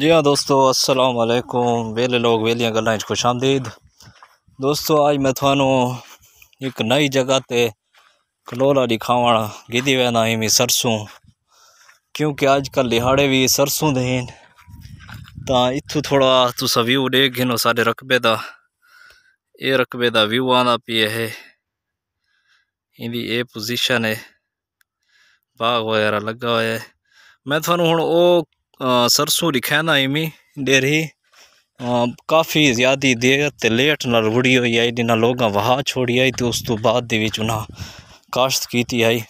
जी हाँ दोस्तों असलम वालेकुम वेले लोग वेलियाँ गल खुश आमदीद दोस्तों अज मैं थानू एक नई जगह पर कलोला दिखाव गिदी वह ना सरसों क्योंकि अजकल लिहाड़े भी सरसों दे हैं थोड़ा तुस व्यू देख गए सारे रकबे का ये रकबे का व्यू आना पी है इंदी ए पोजिशन है बाग वगैरह लगा हुआ है मैं थानू हूँ वो सरसों दिखाना इमी डेरी ਕਾਫੀ ਜ਼ਿਆਦੀ ਦੇਰ ਤੇ ਲੇਟ ਨਾਲ ਵੜੀ ਹੋਈ ਆਈ ਇਹਨਾਂ ਲੋਕਾਂ ਵਹਾ ਛੋੜੀ ਆਈ ਤੇ ਉਸ ਤੋਂ ਬਾਅਦ ਦੇ ਵਿੱਚ ਉਹਨਾਂ ਕਾਸ਼ਤ ਕੀਤੀ ਆਈ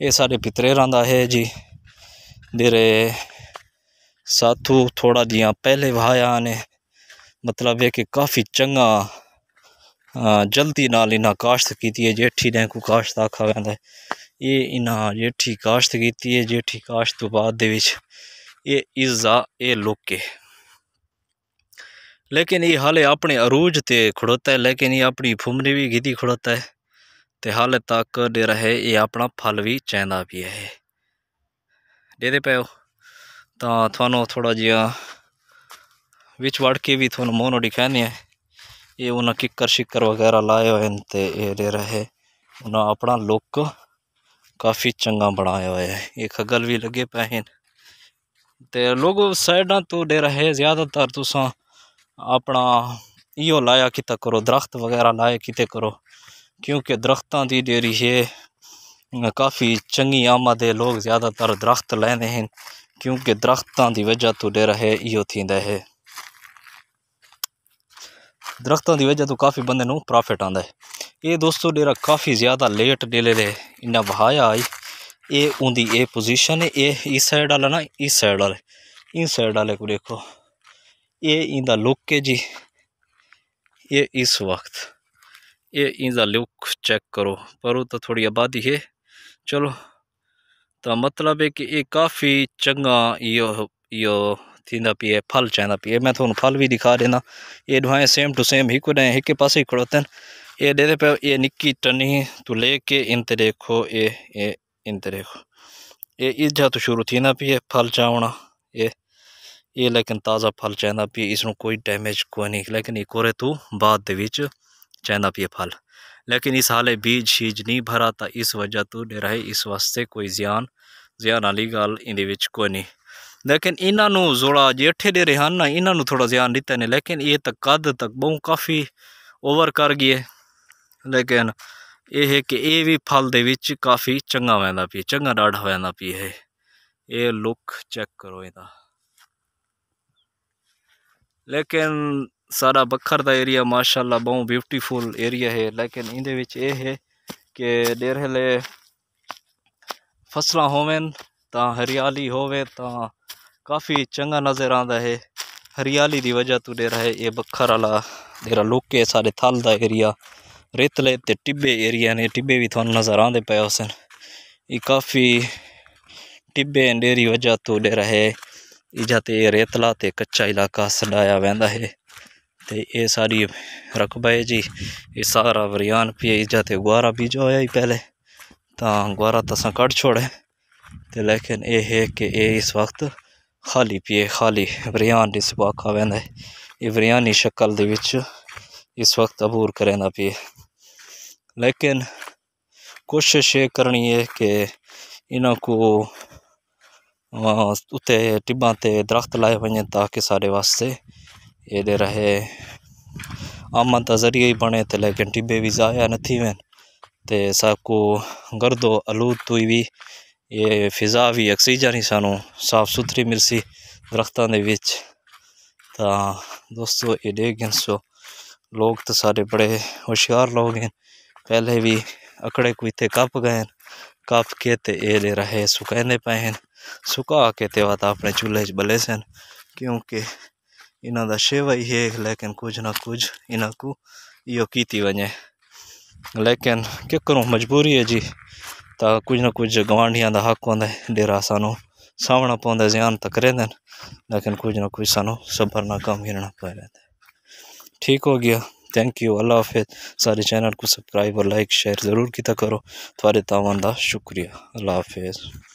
ਇਹ ਸਾਡੇ ਪਿਤਰੇਰਾਂ ਦਾ ਹੈ ਜੀ ਦੇਰੇ ਸਾਥੂ ਥੋੜਾ ਜਿਹਾ ਪਹਿਲੇ ਵਹਾਇਆ ਨੇ ਮਤਲਬ ਇਹ ਕਿ ਕਾਫੀ ਚੰਗਾ ਜਲਦੀ ਨਾਲ ਇਹਨਾਂ ਕਾਸ਼ਤ ਕੀਤੀ ਹੈ ਜੇਠੀ ਨੇ ਕੋ ਕਾਸ਼ਤ ਆਖਾ ਵੰਦਾ ਇਹ ਇਹਨਾਂ ਜੇਠੀ ਕਾਸ਼ਤ ਕੀਤੀ ਹੈ ਜੇਠੀ ਕਾਸ਼ਤ ਤੋਂ ਬਾਅਦ ਦੇ ਵਿੱਚ ये ઈઝા એ લોકે लेकिन ये हाले अपने अरूज ते खड़ोता है लेकिन ये अपनी फुमरी भी गिधी खड़ोता है ते हाले तक डे रहे ये अपना फल भी चाहता भी है दे पाओ तो थानो थोड़ा जहा बिच वड़ के भी थोड़ा मोहन दिखाने हैं ये उन्हें किकर शिकर वगैरह लाए हुए हैं तो ये दे रहे उन्हें अपना लुक काफ़ी चंगा बनाया हुआ है ये खगल भी लगे पे हैं ਤੇ ਲੋਗੋ ਸਾਈਡਾਂ ਤੋਂ ਡੇਰਾ ਹੈ ਜ਼ਿਆਦਾਤਰ ਤੁਸੀਂ ਆਪਣਾ ਇਹੋ ਲਾਇਆ ਕਿਤੇ ਕਰੋ ਦਰਖਤ ਵਗੈਰਾ ਲਾਇਆ ਕਿਤੇ ਕਰੋ ਕਿਉਂਕਿ ਦਰਖਤਾਂ ਦੀ ਡੇਰੀ ਹੈ ਕਾਫੀ ਚੰਗੀ ਆਮਦ ਹੈ ਲੋਕ ਜ਼ਿਆਦਾਤਰ ਦਰਖਤ ਲੈਂਦੇ ਹਨ क्योंकि दरख्तों की वजह तो डेरा है इो थींदा है दरख्तों की वजह तो काफ़ी बंद प्रॉफिट आता है ये दोस्तों डेरा काफ़ी ज़्यादा लेट डेले ले इन्हें बहाया आई ये ऊँधी ये पोजीशन है ये इस साइड वाला ना इस साइड वाले इन साइड वाले को देखो ये इंदा लुक है जी ये इस वक्त ये इंदा लुक चेक करो पर तो थोड़ी आबादी है चलो तो मतलब है कि ये काफ़ी चंगा यो यो थींदा पिए फल चाहींदा पिए मैं थोड़ा तो फल भी दिखा देना ये दुआएं सेम टू सेम कुछ एक पास ही खड़ोते हैं ये दे दे पे ये निक्की टनी तू लेके इनते देखो ये ये इन देखो ये इजा तो शुरू थी ना पी फल चावना ये ये लेकिन ताज़ा फल चाहना पी इस कोई डैमेज को नहीं लेकिन एक और तू बाद चाहना पी फल लेकिन इस हाले बीज शीज नहीं भरा था इस वजह तू तो नहीं रहे इस वास्ते कोई जियान जियान वाली गल इन कोई नहीं लेकिन इन्हों जोड़ा जेठे दे हैं ना इन्हों थोड़ा ध्यान दिता ने लेकिन ये तो कद तक बहु काफ़ी ओवर कर गए लेकिन ਇਹ ਹੈ ਕਿ ਇਹ ਵੀ ਫਲ ਦੇ ਵਿੱਚ ਕਾਫੀ ਚੰਗਾ ਵੈਂਦਾ ਪਈ ਚੰਗਾ ਡਾਢਾ ਵੈਂਦਾ ਪਈ ਹੈ ਇਹ ਲੁੱਕ ਚੈੱਕ ਕਰੋ ਇਹਦਾ ਲੇਕਿਨ ਸਾਰਾ ਬੱਖਰ ਦਾ ਏਰੀਆ ਮਾਸ਼ਾਅੱਲਾ ਬਹੁਤ ਬਿਊਟੀਫੁਲ ਏਰੀਆ ਹੈ ਲੇਕਿਨ ਇਹਦੇ ਵਿੱਚ ਇਹ ਹੈ ਕਿ ਡੇਰ ਹਲੇ ਫਸਲਾਂ ਹੋਵਨ ਤਾਂ ਹਰਿਆਲੀ ਹੋਵੇ ਤਾਂ ਕਾਫੀ ਚੰਗਾ ਨਜ਼ਰ ਆਉਂਦਾ ਹੈ ਹਰਿਆਲੀ ਦੀ ਵਜ੍ਹਾ ਤੋਂ ਡੇਰਾ ਹੈ ਇਹ ਬੱਖਰ ਵਾਲਾ ਡੇਰਾ ਲੁੱਕ ਕੇ ਸਾਰੇ ਥਲ ਦਾ ਏਰੀਆ रेतले तो टिब्बे एरिया ने टिब्बे भी थानू नज़र आते पे उस काफ़ी टिब्बे डेरी वजह तो डेरा है इजा ते रेतला ते कच्चा इलाका सडाया वह है ये सारी रकबा है जी ये सारा वरियान पिए इजा ते गुआरा बीजा होया ही पहले तो गुआरा तो कट छोड़े तो लेकिन ये है कि ये इस वक्त खाली पिए खाली वरियान इस वाका वहदा ये वरियानी शक्ल के इस वक्त अबूर करेंदा पिए लेकिन कोशिश ये करनी है कि इन्हों उत्ते टिब्बा ते दरख्त लाए वन ताकि सारे वास्ते ये रहे आमद का जरिए ही बने तो लेकिन टिब्बे भी ज़ाया न थी वन तो सबको गर्दो आलूद तुई भी ये फिजा भी ऑक्सीजन ही सू साफ सुथरी मिलसी दरख्तों के बिच तो दोस्तों ये डेगिन सो लोग तो सारे बड़े होशियार लोग हैं पहले भी अकड़े कोई थे कप गए कप के ते ए रहे सुकने पे सुखा के ते वाता अपने चूल्हे बले सन क्योंकि इन्हों का शेवा ही है लेकिन कुछ ना कुछ इन्हों को यो की वजे लेकिन क्या मजबूरी है जी तो कुछ ना कुछ गुआढ़िया का हक होंगे डेरा सानू सामना पौधा ज्यान तक करें लेकिन कुछ ना कुछ सानू सबर ना कम हिरना पै रहा ठीक हो गया थैंक यू अल्लाह हाफिज़ सारे चैनल को सब्सक्राइब और लाइक शेयर ज़रूर किता करो थोड़े तावन का शुक्रिया अल्लाह हाफिज़